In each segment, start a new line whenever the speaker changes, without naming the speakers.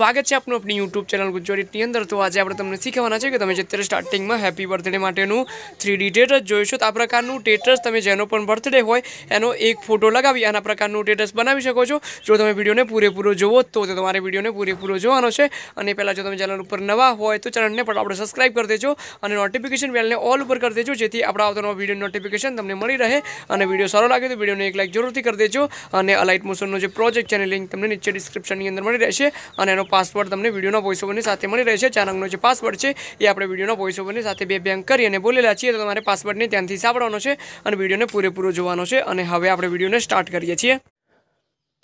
સ્વાગત છે આપનું આપણી યુટ્યુબ ચેનલ ગુજરાતીની અંદર તો આજે આપણે તમને શીખવાના છે કે તમે અત્યારે સ્ટાર્ટિંગમાં હેપી બર્થડે માટેનું થ્રી ડી ટેટસ જોઈશો તો આ પ્રકારનું ટેટસ તમે જેનો પણ બર્થડે હોય એનો એક ફોટો લગાવી આના પ્રકારનું ટેટસ બનાવી શકો છો જો તમે વિડીયોને પૂરેપૂરો જુઓ તો તમારે વિડીયોને પૂરેપૂરો જોવાનો છે અને પહેલાં જો તમે ચેનલ ઉપર નવા હોય તો ચેનલને પણ આપણે સબસ્ક્રાઈબ કરી દેજો અને નોટિફિકેશન બેલને ઓલ ઉપર કરી દેજો જેથી આપણા આવતાનો વિડીયો નોટિફિકેશન તમને મળી રહે અને વિડીયો સારો લાગે તો વિડીયોને એક લાઇક જરૂરથી કરી દેજો અને અલાઇટ મોશનનો જે પ્રોજેક્ટ છે એની લિંક તમને નીચે ડિસ્ક્રિપ્શનની અંદર મળી રહેશે અને એનો પાસવર્ડ તમને વિડીયોના વોઇસ ઓવરની સાથે મળી રહેશે ચાર અંગનો જે પાસવર્ડ છે એ આપણે વિડીયોના વોઇસ ઓવરની સાથે બે બેંક કરી અને બોલેલા છીએ તો તમારે પાસવર્ડને ત્યાંથી સાંભળવાનો છે અને વિડીયોને પૂરેપૂરો જોવાનો છે અને હવે આપણે વિડીયોને સ્ટાર્ટ કરીએ છીએ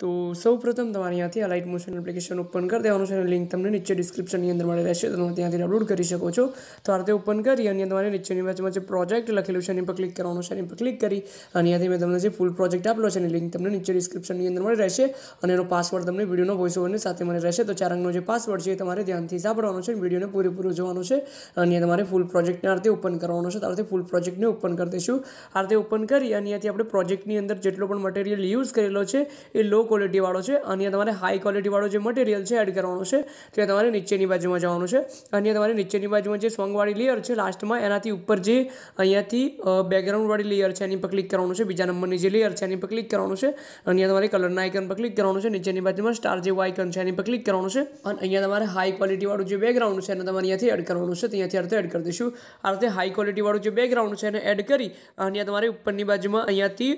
તો સૌપ્રથમ તમારે અહીંયાથી આ લાઇટ મોશન એપ્લિકેશન ઓપન કરી દેવાનું છે અને લિંક તમને નીચે ડિસ્ક્રિપ્શનની અંદર મળી રહેશે તમે ત્યાંથી ડાઉનલોડ કરી શકો છો તો આ રીતે ઓપન કરી અને તમારે નીચેની બાજુમાં જે પ્રોજેક્ટ લખેલું છે એની પર ક્લિક કરવાનું છે એની પર ક્લિક કરી અને અહીંયાથી મેં તમને જે ફૂલ પ્રોજેક્ટ આપેલો છે એની લિંક તમને નીચે ડિસ્ક્રિપ્શનની અંદર મળી રહેશે અને એનો પાસવર્ડ તમને વિડીયોનો વોઇસ ઓવરની સાથે મળી રહેશે તો ચાર અંગનો જે પાસવર્ડ છે એ તમારે ધ્યાનથી સાંભળવાનો છે વિડીયોને પૂરેપૂરો જોવાનો છે અને તમારે ફૂલ પ્રોજેક્ટને આ રીતે ઓપન કરવાનો છે તો આ ફૂલ પ્રોજેક્ટને ઓપન કરી દઈશું આ રીતે ઓપન કરી અને અહીંયાથી આપણે પ્રોજેક્ટની અંદર જેટલો પણ મટીરિયલ યુઝ કરેલો છે એ લોક વાળો છે અને તમારે હાઈ વાળો જે મટીરિયલ છે એડ કરવાનો છે તો તમારે નીચેની બાજુમાં જવાનું છે અહીંયા તમારે નીચેની બાજુમાં જે સોંગવાળી લેયર છે લાસ્ટમાં એનાથી ઉપર જે અહીંયાથી બેકગ્રાઉન્ડવાળી લેયર છે એની પર ક્લિક કરવાનું છે બીજા નંબરની જે લેયર છે એની પર ક્લિક કરવાનું છે અને તમારે કલરના આઇકન પર ક્લિક કરવાનું છે નીચેની બાજુમાં સ્ટાર જે આઇકન છે એની પર ક્લિક કરવાનું છે અને અહીંયા તમારે હાઈ વાળું જે બેકગ્રાઉન્ડ છે એને તમારે અહીંયાથી એડ કરવાનું છે ત્યાંથી અર્થે એડ કરી દઈશું આ રીતે હાઈ વાળું જે બેકગ્રાઉન્ડ છે એને એડ કરી અને તમારે ઉપરની બાજુમાં અહીંયાથી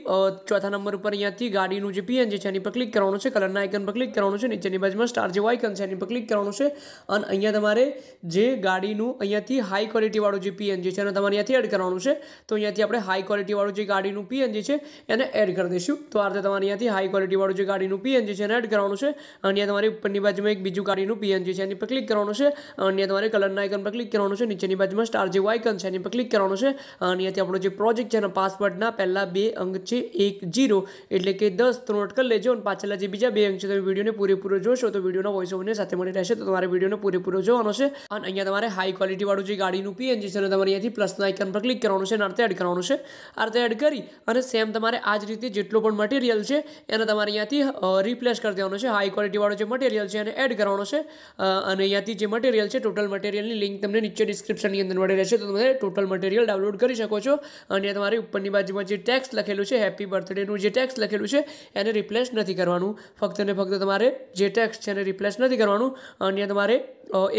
ચોથા નંબર ઉપર અહીંયાથી ગાડીનું જે પીએનજી છે એની પર ક્લિક કરવાનું છે કલરના આઇકન પર ક્લિક કરવાનું છે નીચેની બાજુમાં સ્ટાર જેવું આઇકન છે એની પર ક્લિક કરવાનું છે અને અહીંયા તમારે જે ગાડીનું અહીંયાથી હાઈ ક્વોલિટીવાળું જે પીએનજી છે એને તમારે અહીંયાથી એડ કરવાનું છે તો અહીંયાથી આપણે હાઈ ક્વોલિટીવાળું જે ગાડીનું પીએનજી છે એને એડ કરી દઈશું તો આ રીતે તમારે અહીંયાથી હાઈ ક્વોલિટીવાળું જે ગાડીનું પીએનજી છે એને એડ કરવાનું છે અને તમારી ઉપરની બાજુમાં એક બીજું ગાડીનું પીએનજી છે એની પર ક્લિક કરવાનું છે અને તમારે કલરના આઇકન પર ક્લિક કરવાનું છે નીચેની બાજુમાં સ્ટાર જેવું આઇકન છે એની પર ક્લિક કરવાનું છે અને અહીંયાથી આપણો જે પ્રોજેક્ટ છે એના પાસવર્ડના પહેલાં બે અંક છે એક જીરો એટલે કે દસ ત્રણ નોટ લેજો અને પાછળના જે બીજા બે અંક છે તમે વિડીયોને પૂરેપૂરો જોશો તો વિડીયોનો વોઇસ ઓવરને સાથે મળી રહેશે તો તમારે વિડીયોને પૂરેપૂરો જોવાનો છે અને અહીંયા તમારે હાઈ ક્વોલિટીવાળું જે ગાડીનું પીએનજી છે તમારે અહીંયાથી પ્લસના આઇકન પર ક્લિક કરવાનું છે અને અર્થે એડ કરવાનું છે અર્થે એડ કરી અને સેમ તમારે આ જ રીતે જેટલો પણ મટીરિયલ છે એને તમારે અહીંયાથી રિપ્લેસ કરી દેવાનો છે હાઈ ક્વોલિટીવાળો જે મટીરિયલ છે એને એડ કરવાનો છે અને અહીંયાથી જે મટીરિયલ છે ટોટલ મટીરિયલની લિંક તમને નીચે ડિસ્ક્રિપ્શનની અંદર મળી રહેશે તો તમે ટોટલ મટીરિયલ ડાઉનલોડ કરી શકો છો અને તમારી ઉપરની બાજુમાં જે ટેક્સ લખેલું છે હેપી બર્થડેનું જે ટેક્સ લખેલું છે એને રિપ્લેસ નથી કરવાનું ફક્ત ને ફક્ત તમારે જે ટેક્સ્ટ છે એને રિપ્લેસ નથી કરવાનું અને અહીંયા તમારે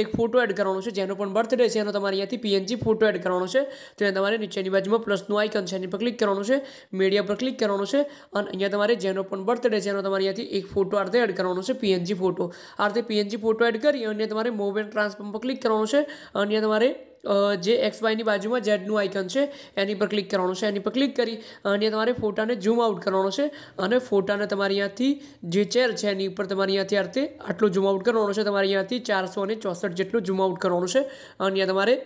એક ફોટો એડ કરવાનો છે જેનો પણ બર્થડે છે એનો તમારે અહીંયાથી પીએનજી ફોટો એડ કરવાનો છે તો અહીંયા તમારે નીચેની બાજુમાં પ્લસનું આઇકન છે એની પર ક્લિક કરવાનું છે મીડિયા પર ક્લિક કરવાનું છે અને અહીંયા તમારે જેનો પણ બર્થડે છે એનો તમારે અહીંયાથી એક ફોટો આ રીતે એડ કરવાનો છે પીએનજી ફોટો આ રીતે પીએનજી ફોટો એડ કરી અને તમારે મોબાઈલ એન્ડ પર ક્લિક કરવાનો છે અને તમારે જે એક્સ વાયની બાજુમાં જેડનું આઇકન છે એની પર ક્લિક કરવાનું છે એની પર ક્લિક કરી અને તમારે ફોટાને ઝૂમ આઉટ કરવાનો છે અને ફોટાને તમારે અહીંયાથી જે ચેર છે એની ઉપર તમારે અહીંયાથી અર્થે આટલું ઝૂમ આઉટ કરવાનું છે તમારે અહીંયાથી ચારસો અને ચોસઠ જેટલું ઝૂમ આઉટ કરવાનું છે અને તમારે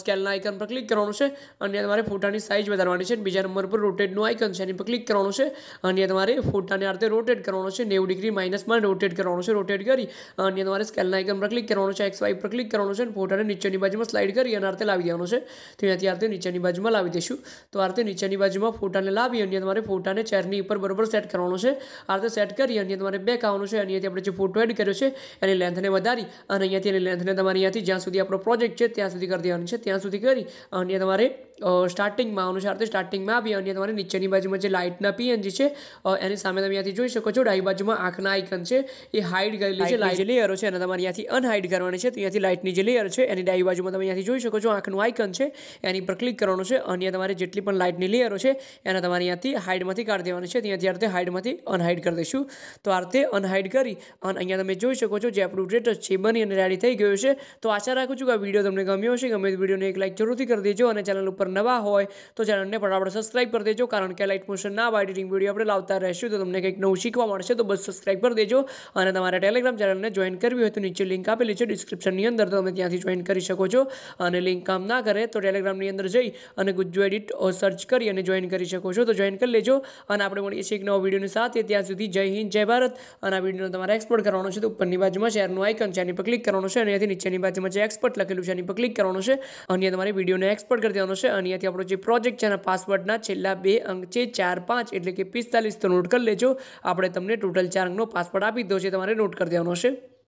સ્કેલના આઇકન પર ક્લિક કરવાનું છે અને તમારે ફોટાની સાઇઝ વધારવાની છે બીજા નંબર પર રોટેટનું આઇકન છે એની પર ક્લિક કરવાનું છે અને તમારે ફોટાને આ રોટેટ કરવાનો છે નેવું ડિગ્રી માઇનસમાં રોટેટ કરવાનું છે રોટેટ કરી અને તમારે સ્કેલના આઇકન પર ક્લિક કરવાનું છે એક્સ વાય પર ક્લિક કરવાનું છે અને ફોટાને નીચેની બાજુમાં સ્લાઇડ કરી અને અને અર્થે લાવી દેવાનો છે ત્યાંથી અહીંયાથી નીચેની બાજુમાં લાવી દઈશું તો આરતી નીચેની બાજુમાં ફોટાને લાવી અને તમારે ફોટાને ચેરની ઉપર બરાબર સેટ કરવાનો છે આ રીતે સેટ કરી અને તમારે બેક આવવાનું છે અને અહીંયાથી આપણે જે ફોટો એડ કર્યો છે એની લેન્થને વધારી અને અહીંયાથી એની લેન્થને તમારે અહીંયાથી જ્યાં સુધી આપણો પ્રોજેક્ટ છે ત્યાં સુધી કરી દેવાનું છે ત્યાં સુધી કરી અને તમારે સ્ટાર્ટિંગમાં અનુસારથી સ્ટાર્ટિંગમાં આવી અને તમારે નીચેની બાજુમાં જે લાઇટના પીએન જે છે એની સામે તમે અહીંયાથી જોઈ શકો છો ડાબી બાજુમાં આંખના આઇકન છે એ હાઇડ કરેલી છે લાઇટ જે લેયરો છે એને તમારે અહીંયાથી અનહાઇડ કરવાની છે ત્યાંથી અહીંયાથી લાઇટની જે લેયર છે એની ડાઈ બાજુમાં તમે ત્યાંથી જોઈ શકો છો આંખનું આઇકન છે એની પર ક્લિક કરવાનું છે અને તમારે જેટલી પણ લાઇટની લેયરો છે એને તમારે ત્યાંથી હાઇડમાંથી કાઢી દેવાની છે ત્યાંથી આ રીતે હાઇડમાંથી અનહાઇડ કરી દઈશું તો આ રીતે અનહાઇડ કરી અને અહીંયા તમે જોઈ શકો છો જે આપણું ગ્રેટસ્ટ છે બની અને રેડી થઈ ગયું છે તો આશા રાખું છું કે આ વિડીયો તમને ગમ્યો હશે ગમે તે વિડીયોને એક લાઇક જરૂરથી કરી દેજો અને ચેનલ ઉપર પર નવા હોય તો ચેનલને ફટાફટ સબસ્ક્રાઈબ કરી દેજો કારણ કે લાઇટ મોશનના ના એડિટિંગ વિડીયો આપણે લાવતા રહીશું તો તમને કંઈક નવું શીખવા મળશે તો બસ સબસ્ક્રાઈબ કરી દેજો અને તમારા ટેલિગ્રામ ચેનલને જોઈન કરવી હોય તો નીચે લિંક આપેલી છે ડિસ્ક્રિપ્શનની અંદર તમે ત્યાંથી જોઈન કરી શકો છો અને લિંક કામ ના કરે તો ટેલિગ્રામની અંદર જઈ અને ગુજ્જુ એડિટ સર્ચ કરી અને જોઈન કરી શકો છો તો જોઈન કરી લેજો અને આપણે મળીએ છીએ એક નવો વિડીયોની સાથે ત્યાં સુધી જય હિન્દ જય ભારત અને આ વિડીયો તમારે એક્સપોર્ટ કરવાનો છે તો ઉપરની બાજુમાં શેરનું આઇકન છે એની પર ક્લિક કરવાનું છે અને અહીંયાથી નીચેની બાજુમાં જે એક્સપર્ટ લખેલું છે એની પર ક્લિક કરવાનું છે અને તમારે વિડીયોને એક્સપર્ટ કરી દેવાનો છે અને અહીંયાથી આપણો જે પ્રોજેક્ટ છે એના પાસવર્ડના છેલ્લા બે અંક છે ચાર પાંચ એટલે કે પિસ્તાલીસ તો નોટ કરી લેજો આપણે તમને ટોટલ ચાર અંકનો પાસવર્ડ આપી દો છે તમારે નોટ કરી દેવાનો છે